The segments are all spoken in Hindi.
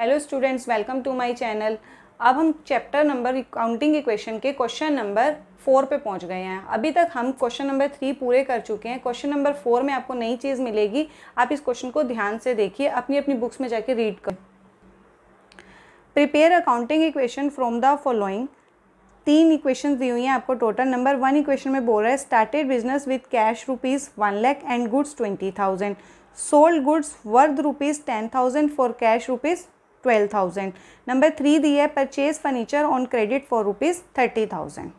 hello students welcome to my channel अब हम चैप्टर नंबर काउंटिंग इक्वेशन के क्वेश्चन नंबर फोर पे पहुंच गए हैं अभी तक हम क्वेश्चन नंबर थ्री पूरे कर चुके हैं क्वेश्चन नंबर फोर में आपको नई चीज़ मिलेगी आप इस क्वेश्चन को ध्यान से देखिए अपनी अपनी बुक्स में जाके रीड कर prepare accounting equation from the following तीन इक्वेशन दी हुई हैं आपको टोटल नंबर वन इक्वेशन में बोल रहा है started business with cash rupees one lakh and goods twenty thousand sold goods worth rupees ten thousand for cash rupees twelve thousand number three दिया है purchase furniture on credit for rupees thirty thousand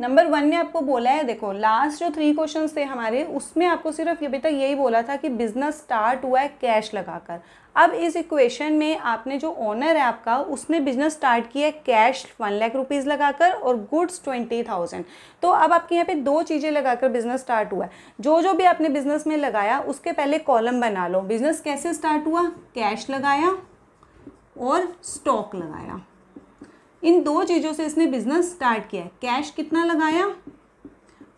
number one ने आपको बोला है देखो लास्ट जो थ्री क्वेश्चन थे हमारे उसमें आपको सिर्फ अभी तक तो यही बोला था कि बिजनेस स्टार्ट हुआ है कैश लगाकर अब इस इक्वेशन में आपने जो ओनर है आपका उसने बिजनेस स्टार्ट किया है कैश वन लाख रुपीज़ लगाकर और गुड्स ट्वेंटी थाउजेंड तो अब आपके यहाँ पे दो चीज़ें लगाकर बिजनेस स्टार्ट हुआ है जो जो भी आपने बिजनेस में लगाया उसके पहले कॉलम बना लो बिजनेस कैसे स्टार्ट हुआ कैश लगाया और स्टॉक लगाया इन दो चीज़ों से इसने बिजनेस स्टार्ट किया कैश कितना लगाया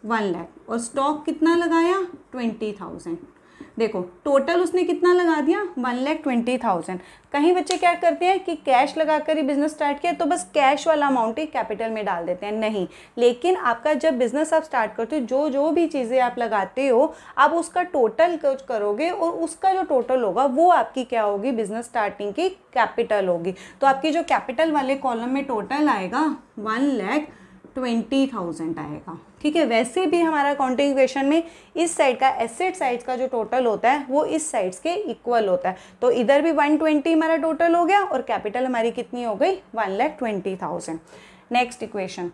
वन लैख और स्टॉक कितना लगाया ट्वेंटी थाउजेंड देखो टोटल उसने कितना लगा दिया वन लैख ट्वेंटी थाउजेंड कहीं बच्चे क्या करते हैं कि कैश लगा कर ही बिज़नेस स्टार्ट किया तो बस कैश वाला अमाउंट ही कैपिटल में डाल देते हैं नहीं लेकिन आपका जब बिज़नेस आप स्टार्ट करते हो जो जो भी चीज़ें आप लगाते हो आप उसका टोटल करोगे और उसका जो टोटल होगा वो आपकी क्या होगी बिज़नेस स्टार्टिंग की कैपिटल होगी तो आपकी जो कैपिटल वाले कॉलम में टोटल आएगा वन लैख ट्वेंटी थाउजेंड आएगा ठीक है वैसे भी हमारा काउंटिंग इक्वेशन में इस साइड का एसेट साइड का जो टोटल होता है वो इस साइड्स के इक्वल होता है तो इधर भी वन ट्वेंटी हमारा टोटल हो गया और कैपिटल हमारी कितनी हो गई one lakh twenty thousand next equation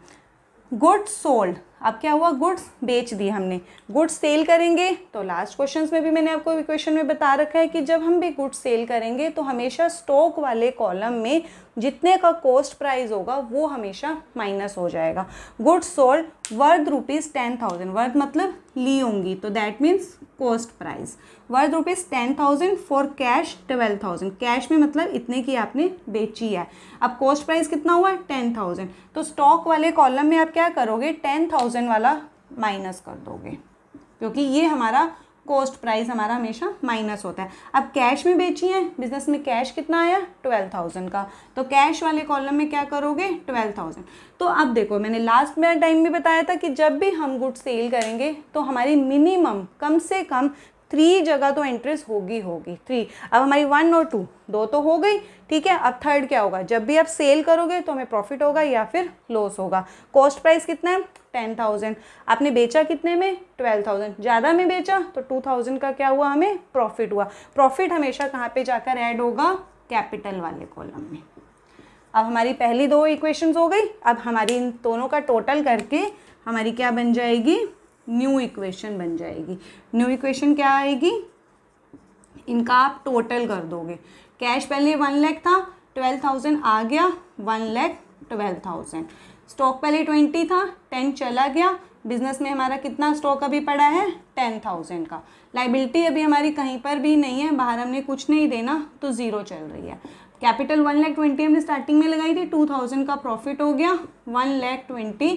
good sold अब क्या हुआ गुड्स बेच दी हमने गुड्स सेल करेंगे तो लास्ट क्वेश्चन में भी मैंने आपको इक्वेशन में बता रखा है कि जब हम भी गुड्स सेल करेंगे तो हमेशा स्टॉक वाले कॉलम में जितने का कॉस्ट प्राइस होगा वो हमेशा माइनस हो जाएगा goods sold worth rupees ten thousand worth मतलब ली होंगी तो that means cost price worth rupees ten thousand for cash twelve thousand cash में मतलब इतने की आपने बेची है अब कॉस्ट प्राइस कितना हुआ है टेन थाउजेंड तो स्टॉक वाले कॉलम में आप क्या करोगे टेन थाउजेंड थाउजेंड वाला माइनस कर दोगे क्योंकि ये हमारा कॉस्ट प्राइस हमारा हमेशा माइनस होता है अब कैश में बेची है बिजनेस में कैश कितना आया ट्वेल्व थाउजेंड का तो कैश वाले कॉलम में क्या करोगे ट्वेल्व थाउजेंड तो अब देखो मैंने लास्ट में टाइम भी बताया था कि जब भी हम गुड सेल करेंगे तो हमारी मिनिमम कम से कम थ्री जगह तो एंट्रीज होगी होगी थ्री अब हमारी वन और टू दो तो हो गई ठीक है अब थर्ड क्या होगा जब भी आप सेल करोगे तो हमें प्रॉफिट होगा या फिर लॉस होगा कॉस्ट प्राइस कितना है टेन थाउजेंड आपने बेचा कितने में ट्वेल्व थाउजेंड ज़्यादा में बेचा तो टू थाउजेंड का क्या हुआ हमें प्रॉफिट हुआ प्रॉफिट हमेशा कहाँ पे जाकर ऐड होगा कैपिटल वाले कॉलम में अब हमारी पहली दो इक्वेशंस हो गई अब हमारी इन दोनों का टोटल करके हमारी क्या बन जाएगी न्यू इक्वेशन बन जाएगी न्यू इक्वेशन क्या आएगी इनका आप टोटल कर दोगे कैश पहले वन लैख था ट्वेल्व थाउजेंड आ गया one lakh twelve thousand stock पहले ट्वेंटी था टेन चला गया बिजनेस में हमारा कितना स्टॉक अभी पड़ा है टेन थाउजेंड का लाइबिलिटी अभी हमारी कहीं पर भी नहीं है बाहर हमने कुछ नहीं देना तो ज़ीरो चल रही है कैपिटल वन लैख ट्वेंटी हमने स्टार्टिंग में लगाई थी टू थाउजेंड का प्रॉफिट हो गया one lakh twenty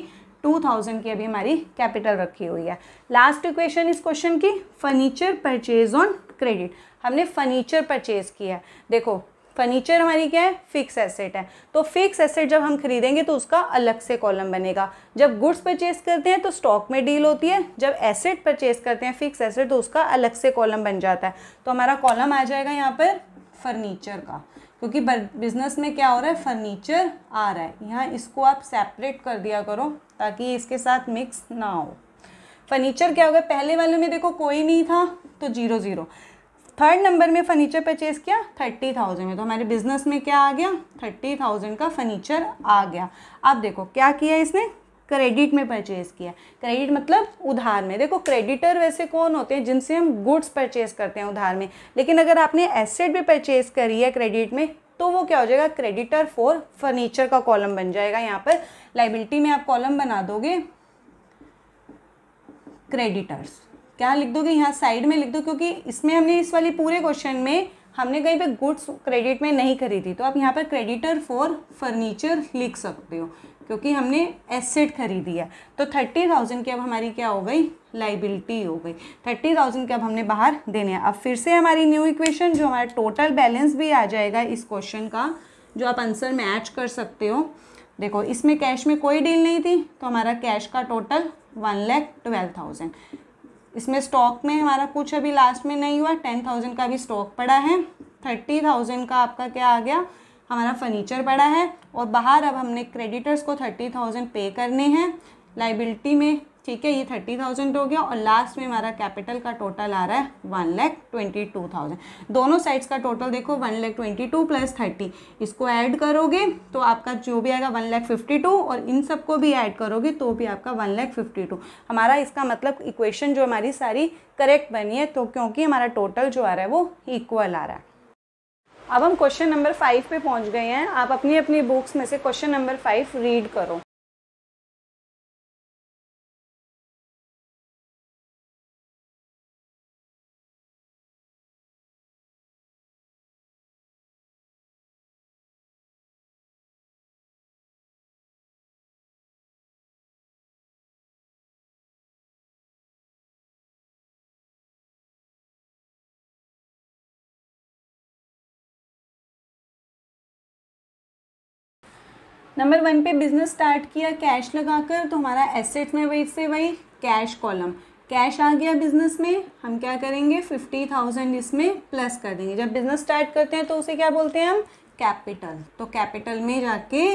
two thousand की अभी हमारी कैपिटल रखी हुई है लास्ट इक्वेशन इस क्वेश्चन की फर्नीचर परचेज ऑन क्रेडिट हमने फर्नीचर परचेज किया है देखो फर्नीचर हमारी क्या है फिक्स एसेट है तो फिक्स एसेट जब हम खरीदेंगे तो उसका अलग से कॉलम बनेगा जब गुड्स परचेज करते हैं तो स्टॉक में डील होती है जब एसेट परचेज करते हैं फिक्स एसेट तो उसका अलग से कॉलम बन जाता है तो हमारा कॉलम आ जाएगा यहाँ पर फर्नीचर का क्योंकि बिजनेस में क्या हो रहा है फर्नीचर आ रहा है यहाँ इसको आप सेपरेट कर दिया करो ताकि इसके साथ मिक्स ना हो फर्नीचर क्या हो गया पहले वाले में देखो कोई नहीं था तो जीरो ज़ीरो थर्ड नंबर में फर्नीचर परचेज किया थर्टी थाउजेंड में तो हमारे बिजनेस में क्या आ गया थर्टी थाउजेंड का फर्नीचर आ गया अब देखो क्या किया इसने क्रेडिट में परचेज किया क्रेडिट मतलब उधार में देखो क्रेडिटर वैसे कौन होते हैं जिनसे हम गुड्स परचेज करते हैं उधार में लेकिन अगर आपने एसेट भी परचेज करी है क्रेडिट में तो वो क्या हो जाएगा क्रेडिटर फॉर फर्नीचर का कॉलम बन जाएगा यहाँ पर लाइबिलिटी में आप कॉलम बना दोगे क्रेडिटर्स क्या लिख दोगे यहाँ साइड में लिख दो क्योंकि इसमें हमने इस वाली पूरे क्वेश्चन में हमने कहीं पे गुड्स क्रेडिट में नहीं खरीदी तो आप यहाँ पर क्रेडिटर फॉर फर्नीचर लिख सकते हो क्योंकि हमने एसेट खरीदी है तो थर्टी थाउजेंड की अब हमारी क्या हो गई लाइबिलिटी हो गई थर्टी थाउजेंड की अब हमने बाहर देने हैं अब फिर से हमारी न्यू इक्वेशन जो हमारा टोटल बैलेंस भी आ जाएगा इस क्वेश्चन का जो आप आंसर मैच कर सकते हो देखो इसमें कैश में कोई डील नहीं थी तो हमारा कैश का total one lakh twelve thousand इसमें स्टॉक में हमारा कुछ अभी लास्ट में नहीं हुआ टेन थाउजेंड का भी स्टॉक पड़ा है थर्टी थाउजेंड का आपका क्या आ गया हमारा फर्नीचर पड़ा है और बाहर अब हमने क्रेडिटर्स को थर्टी थाउजेंड पे करने हैं लाइबिलिटी में ठीक है ये थर्टी थाउजेंड हो गया और लास्ट में हमारा कैपिटल का टोटल आ रहा है one lakh twenty two thousand दोनों साइड्स का टोटल देखो one lakh twenty two plus thirty इसको ऐड करोगे तो आपका जो भी आएगा वन लैख फिफ्टी टू और इन सबको भी ऐड करोगे तो भी आपका वन लैख फिफ्टी टू हमारा इसका मतलब इक्वेशन जो हमारी सारी करेक्ट बनी है तो क्योंकि हमारा टोटल जो आ रहा है वो इक्वल आ रहा है अब हम क्वेश्चन नंबर फाइव पे पहुंच गए हैं आप अपनी अपनी बुक्स में से क्वेश्चन नंबर फाइव रीड करो नंबर वन पे बिजनेस स्टार्ट किया कैश लगाकर तो हमारा एसेट्स में वही से वही कैश कॉलम कैश आ गया बिजनेस में हम क्या करेंगे फिफ्टी थाउजेंड इसमें प्लस कर देंगे जब बिजनेस स्टार्ट करते हैं तो उसे क्या बोलते हैं हम कैपिटल तो कैपिटल में जाके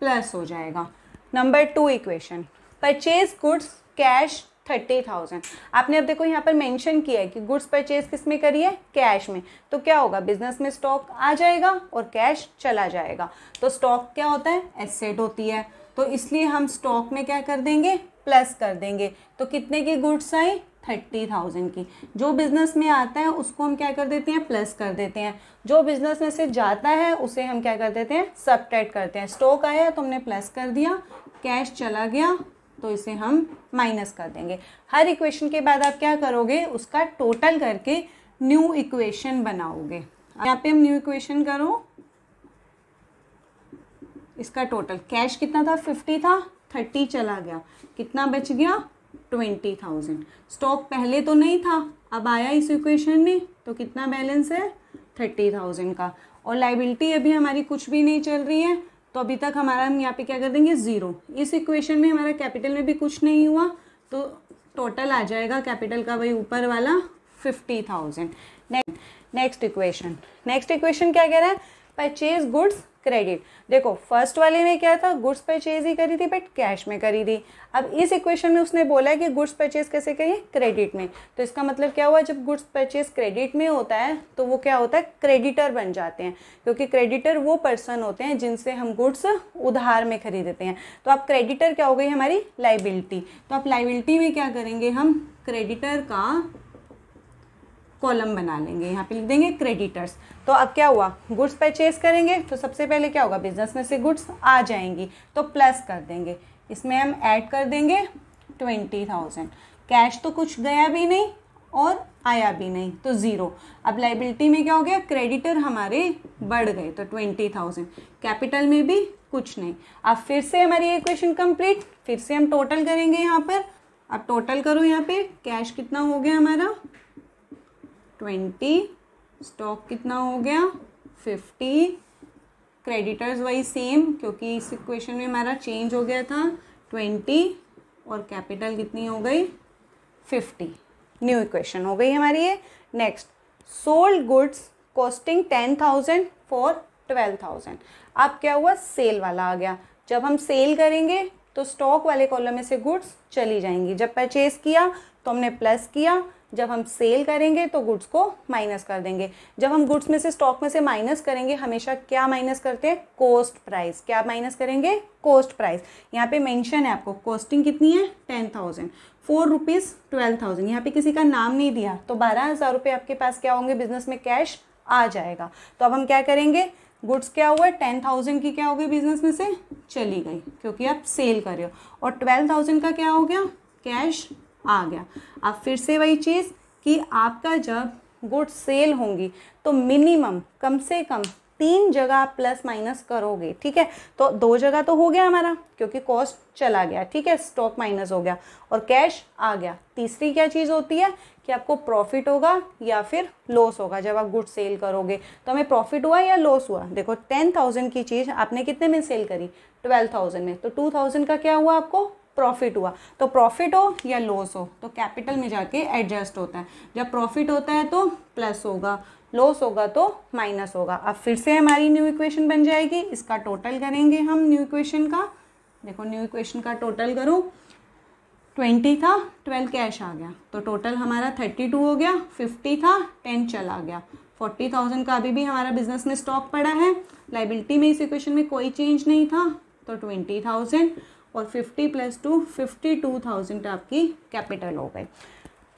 प्लस हो जाएगा number two equation purchase goods cash thirty thousand आपने अब देखो यहाँ पर मेंशन किया है कि गुड्स परचेज किस में करी है कैश में तो क्या होगा बिजनेस में स्टॉक आ जाएगा और कैश चला जाएगा तो स्टॉक क्या होता है एसेट होती है तो इसलिए हम स्टॉक में क्या कर देंगे प्लस कर देंगे तो कितने की गुड्स आई थर्टी थाउजेंड की जो बिज़नेस में आता है उसको हम क्या कर देते हैं प्लस कर देते हैं जो बिज़नेस में से जाता है उसे हम क्या कर देते हैं सब करते हैं स्टॉक आया तो हमने प्लस कर दिया कैश चला गया तो इसे हम माइनस कर देंगे हर इक्वेशन के बाद आप क्या करोगे उसका टोटल करके न्यू इक्वेशन बनाओगे यहाँ पे हम न्यू इक्वेशन करो इसका टोटल कैश कितना था फिफ्टी था थर्टी चला गया कितना बच गया ट्वेंटी थाउजेंड स्टॉक पहले तो नहीं था अब आया इस इक्वेशन में तो कितना बैलेंस है थर्टी थाउजेंड का और लाइबिलिटी अभी हमारी कुछ भी नहीं चल रही है तो अभी तक हमारा हम यहाँ पे क्या कर देंगे ज़ीरो इस इक्वेशन में हमारा कैपिटल में भी कुछ नहीं हुआ तो टोटल आ जाएगा कैपिटल का वही ऊपर वाला fifty thousand next equation next equation क्या कह रहा है परचेज गुड्स क्रेडिट देखो फर्स्ट वाले में क्या था गुड्स परचेज ही करी थी बट कैश में करी थी अब इस इक्वेशन में उसने बोला है कि गुड्स परचेज कैसे करिए क्रेडिट में तो इसका मतलब क्या हुआ जब गुड्स परचेज क्रेडिट में होता है तो वो क्या होता है क्रेडिटर बन जाते हैं क्योंकि क्रेडिटर वो पर्सन होते हैं जिनसे हम गुड्स उधार में खरीदते हैं तो आप क्रेडिटर क्या हो गई हमारी लाइबिलिटी तो आप लाइबिलिटी में क्या करेंगे हम क्रेडिटर का कॉलम बना लेंगे यहाँ पे लिख देंगे क्रेडिटर्स तो अब क्या हुआ गुड्स परचेज करेंगे तो सबसे पहले क्या होगा बिजनेस में से गुड्स आ जाएंगी तो प्लस कर देंगे इसमें हम ऐड कर देंगे ट्वेंटी थाउजेंड कैश तो कुछ गया भी नहीं और आया भी नहीं तो ज़ीरो अब लाइबिलिटी में क्या हो गया क्रेडिटर हमारे बढ़ गए तो ट्वेंटी थाउजेंड कैपिटल में भी कुछ नहीं अब फिर से हमारी इक्वेशन कंप्लीट फिर से हम टोटल करेंगे यहाँ पर अब टोटल करो यहाँ पे कैश कितना हो गया हमारा ट्वेंटी स्टॉक कितना हो गया फिफ्टी क्रेडिटर्स वाइज सेम क्योंकि इस इक्वेशन में हमारा चेंज हो गया था ट्वेंटी और कैपिटल कितनी हो गई फिफ्टी न्यू इक्वेशन हो गई हमारी ये next sold goods costing ten thousand for twelve thousand अब क्या हुआ सेल वाला आ गया जब हम सेल करेंगे तो स्टॉक वाले कॉलम में से गुड्स चली जाएंगी जब परचेज किया तो हमने प्लस किया जब हम सेल करेंगे तो गुड्स को माइनस कर देंगे जब हम गुड्स में से स्टॉक में से माइनस करेंगे हमेशा क्या माइनस करते हैं कोस्ट प्राइस क्या माइनस करेंगे कोस्ट प्राइस यहाँ पे मेंशन है आपको कॉस्टिंग कितनी है ten thousand for rupees twelve thousand यहाँ पे किसी का नाम नहीं दिया तो बारह हज़ार रुपये आपके पास क्या होंगे बिजनेस में कैश आ जाएगा तो अब हम क्या करेंगे गुड्स क्या हुआ टेन थाउजेंड की क्या हो गई बिजनेस में से चली गई क्योंकि आप सेल कर रहे हो और ट्वेल्व थाउजेंड का क्या हो गया कैश आ गया अब फिर से वही चीज़ कि आपका जब गुड सेल होंगी तो मिनिमम कम से कम तीन जगह प्लस माइनस करोगे ठीक है तो दो जगह तो हो गया हमारा क्योंकि कॉस्ट चला गया ठीक है स्टॉक माइनस हो गया और कैश आ गया तीसरी क्या चीज़ होती है कि आपको प्रॉफिट होगा या फिर लॉस होगा जब आप गुड सेल करोगे तो हमें प्रॉफिट हुआ या लॉस हुआ देखो टेन थाउजेंड की चीज़ आपने कितने में सेल करी ट्वेल्व थाउजेंड में तो टू थाउजेंड का क्या हुआ आपको प्रॉफिट हुआ तो प्रॉफिट हो या लॉस हो तो कैपिटल में जाके एडजस्ट होता है जब प्रॉफिट होता है तो प्लस होगा लॉस होगा तो माइनस होगा अब फिर से हमारी न्यू इक्वेशन बन जाएगी इसका टोटल करेंगे हम न्यू इक्वेशन का देखो न्यू इक्वेशन का टोटल करो ट्वेंटी था ट्वेल्व कैश आ गया तो टोटल हमारा थर्टी टू हो गया फिफ्टी था टेन चला गया फोर्टी थाउजेंड का अभी भी हमारा बिजनेस में स्टॉक पड़ा है लाइबिलिटी में इस इक्वेशन में कोई चेंज नहीं था तो ट्वेंटी थाउजेंड और fifty plus two fifty two thousand आपकी कैपिटल हो गई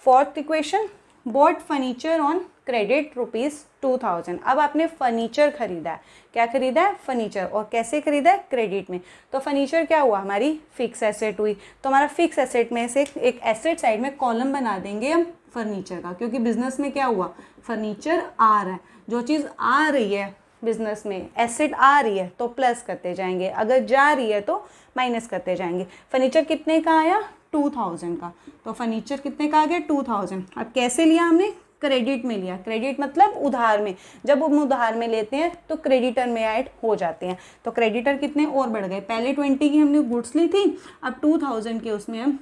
fourth equation bought furniture on credit rupees two thousand अब आपने फर्नीचर खरीदा है क्या खरीदा है फर्नीचर और कैसे खरीदा है क्रेडिट में तो फर्नीचर क्या हुआ हमारी फिक्स एसेट हुई तो हमारा फिक्स एसेट में से एक एसेट साइड में कॉलम बना देंगे हम फर्नीचर का क्योंकि बिजनेस में क्या हुआ फर्नीचर आ रहा है जो चीज़ आ रही है बिजनेस में एसिड आ रही है तो प्लस करते जाएंगे अगर जा रही है तो माइनस करते जाएंगे फर्नीचर कितने का आया टू थाउजेंड का तो फर्नीचर कितने का आ गया टू थाउजेंड अब कैसे लिया हमने क्रेडिट में लिया क्रेडिट मतलब उधार में जब हम उधार में लेते हैं तो क्रेडिटर में ऐड हो जाते हैं तो क्रेडिटर कितने और बढ़ गए पहले ट्वेंटी की हमने गुड्स ली थी अब टू थाउजेंड के उसमें हम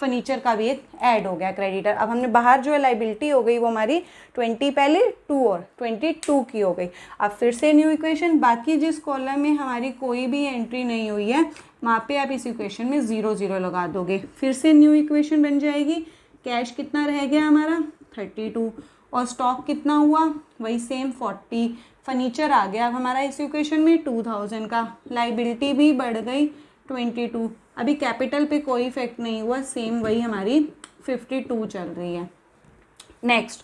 फर्नीचर का भी एक ऐड हो गया क्रेडिटर अब हमने बाहर जो है लाइबिलिटी हो गई वो हमारी ट्वेंटी पहले टू और ट्वेंटी टू की हो गई अब फिर से न्यू इक्वेशन बाकी जिस कॉलम में हमारी कोई भी एंट्री नहीं हुई है वहाँ पे आप इस इक्वेशन में ज़ीरो ज़ीरो लगा दोगे फिर से न्यू इक्वेशन बन जाएगी कैश कितना रह गया हमारा थर्टी टू और स्टॉक कितना हुआ वही सेम फोर्टी फर्नीचर आ गया अब हमारा इस इक्वेशन में टू थाउजेंड का लाइबिलिटी भी बढ़ गई ट्वेंटी टू अभी कैपिटल पे कोई इफेक्ट नहीं हुआ सेम वही हमारी फिफ्टी टू चल रही है next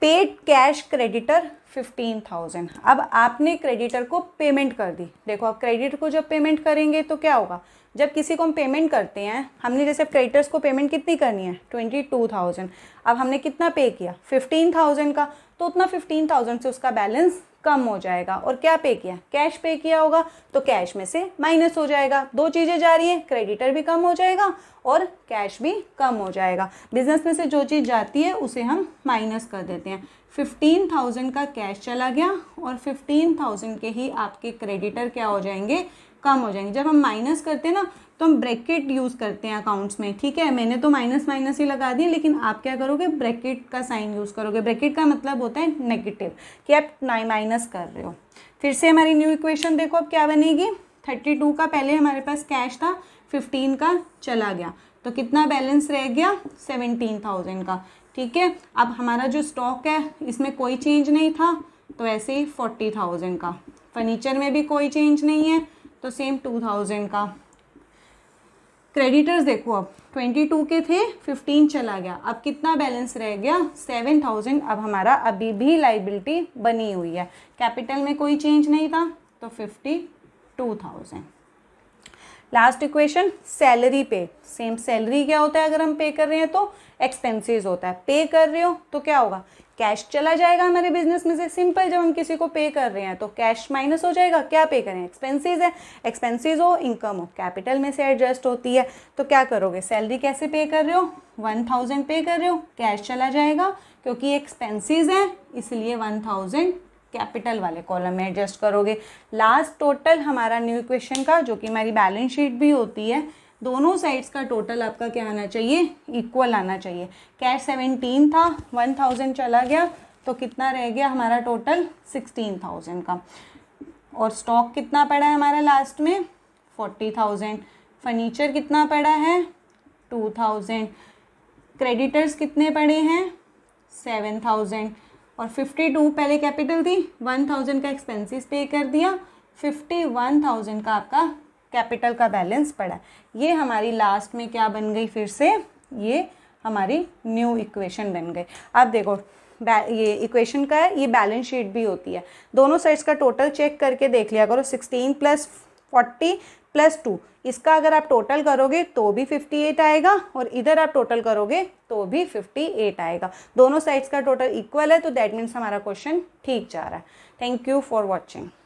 paid cash creditor fifteen thousand अब आपने क्रेडिटर को पेमेंट कर दी देखो आप क्रेडिटर को जब पेमेंट करेंगे तो क्या होगा जब किसी को हम पेमेंट करते हैं हमने जैसे क्रेडिटर्स को पेमेंट कितनी करनी है ट्वेंटी टू थाउजेंड अब हमने कितना पे किया फिफ्टीन थाउजेंड का तो उतना फिफ्टीन थाउजेंड से उसका बैलेंस कम हो जाएगा और क्या पे किया कैश पे किया होगा तो कैश में से माइनस हो जाएगा दो चीज़ें जा रही है क्रेडिटर भी कम हो जाएगा और कैश भी कम हो जाएगा बिजनेस में से जो चीज़ जाती है उसे हम माइनस कर देते हैं फिफ्टीन थाउजेंड का कैश चला गया और फिफ्टीन थाउजेंड के ही आपके क्रेडिटर क्या हो जाएंगे कम हो जाएंगे जब हम माइनस करते हैं ना तो हम ब्रैकेट यूज़ करते हैं अकाउंट्स में ठीक है मैंने तो माइनस माइनस ही लगा दिए लेकिन आप क्या करोगे ब्रैकेट का साइन यूज़ करोगे ब्रैकेट का मतलब होता है नेगेटिव कि आप माइनस कर रहे हो फिर से हमारी न्यू इक्वेशन देखो अब क्या बनेगी थर्टी टू का पहले हमारे पास कैश था फिफ्टीन का चला गया तो कितना बैलेंस रह गया सेवनटीन थाउजेंड का ठीक है अब हमारा जो स्टॉक है इसमें कोई चेंज नहीं था तो ऐसे ही फोर्टी थाउजेंड का फर्नीचर में भी कोई चेंज नहीं है तो सेम टू थाउजेंड का क्रेडिटर्स देखो अब ट्वेंटी टू के थे फिफ्टीन चला गया अब कितना बैलेंस रह गया सेवन थाउजेंड अब हमारा अभी भी लाइबिलिटी बनी हुई है कैपिटल में कोई चेंज नहीं था तो fifty two thousand last equation salary पे सेम सैलरी क्या होता है अगर हम पे कर रहे हैं तो एक्सपेंसेस होता है पे कर रहे हो तो क्या होगा कैश चला जाएगा हमारे बिजनेस में से सिंपल जब हम किसी को पे कर रहे हैं तो कैश माइनस हो जाएगा क्या पे करें एक्सपेंसेस है एक्सपेंसेस हो इनकम हो कैपिटल में से एडजस्ट होती है तो क्या करोगे सैलरी कैसे पे कर रहे हो वन थाउजेंड पे कर रहे हो कैश चला जाएगा क्योंकि एक्सपेंसेस है इसलिए वन थाउजेंड कैपिटल वाले कॉलम में एडजस्ट करोगे लास्ट टोटल हमारा न्यू इक्वेशन का जो कि हमारी बैलेंस शीट भी होती है दोनों साइड्स का टोटल आपका क्या आना चाहिए इक्वल आना चाहिए कैश सेवेंटीन था वन थाउजेंड चला गया तो कितना रह गया हमारा टोटल सिक्सटीन थाउजेंड का और स्टॉक कितना पड़ा है हमारा लास्ट में फोर्टी थाउजेंड फर्नीचर कितना पड़ा है टू थाउजेंड क्रेडिटर्स कितने पड़े हैं सेवन थाउजेंड और फिफ्टी टू पहले कैपिटल थी वन थाउजेंड का एक्सपेंसेस पे कर दिया फिफ्टी वन थाउजेंड का आपका कैपिटल का बैलेंस पड़ा ये हमारी लास्ट में क्या बन गई फिर से ये हमारी न्यू इक्वेशन बन गई अब देखो ये इक्वेशन का है ये बैलेंस शीट भी होती है दोनों साइड्स का टोटल चेक करके देख लिया करो sixteen plus forty plus two इसका अगर आप टोटल करोगे तो भी फिफ्टी एट आएगा और इधर आप टोटल करोगे तो भी फिफ्टी एट आएगा दोनों साइड्स का टोटल इक्वल है तो दैट मीन्स हमारा क्वेश्चन ठीक जा रहा है थैंक यू फॉर वॉचिंग